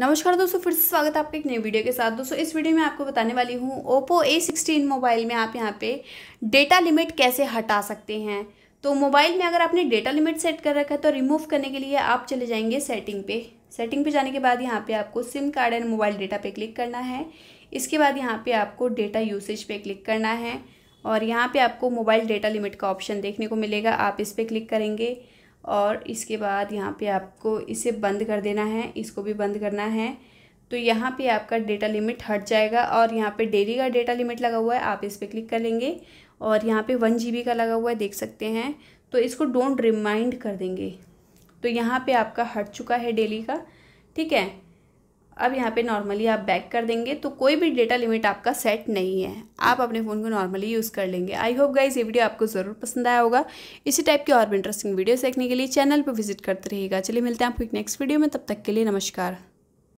नमस्कार दोस्तों फिर से स्वागत है आपका एक नई वीडियो के साथ दोस्तों इस वीडियो में आपको बताने वाली हूँ ओप्पो ए सिक्सटीन मोबाइल में आप यहाँ पे डेटा लिमिट कैसे हटा सकते हैं तो मोबाइल में अगर आपने डेटा लिमिट सेट कर रखा है तो रिमूव करने के लिए आप चले जाएंगे सेटिंग पे सेटिंग पे जाने के बाद यहाँ पे आपको SIM card and mobile data पे क्लिक करना है इसके बाद यहाँ पे आपको डेटा यूसेज पे क्लिक करना है और यहाँ पे आपको मोबाइल डेटा लिमिट का ऑप्शन देखने को मिलेगा आप इस पर क्लिक करेंगे और इसके बाद यहाँ पे आपको इसे बंद कर देना है इसको भी बंद करना है तो यहाँ पे आपका डेटा लिमिट हट जाएगा और यहाँ पे डेली का डेटा लिमिट लगा हुआ है आप इस पर क्लिक कर लेंगे और यहाँ पे वन जी का लगा हुआ है देख सकते हैं तो इसको डोंट रिमाइंड कर देंगे तो यहाँ पे आपका हट चुका है डेली का ठीक है अब यहाँ पे नॉर्मली आप बैक कर देंगे तो कोई भी डेटा लिमिट आपका सेट नहीं है आप अपने फ़ोन को नॉर्मली यूज़ कर लेंगे आई होप गाइज ये वीडियो आपको ज़रूर पसंद आया होगा इसी टाइप की और भी इंटरेस्टिंग वीडियोस देखने के लिए चैनल पर विजिट करते रहिएगा चलिए मिलते हैं आपको एक नेक्स्ट वीडियो में तब तक के लिए नमस्कार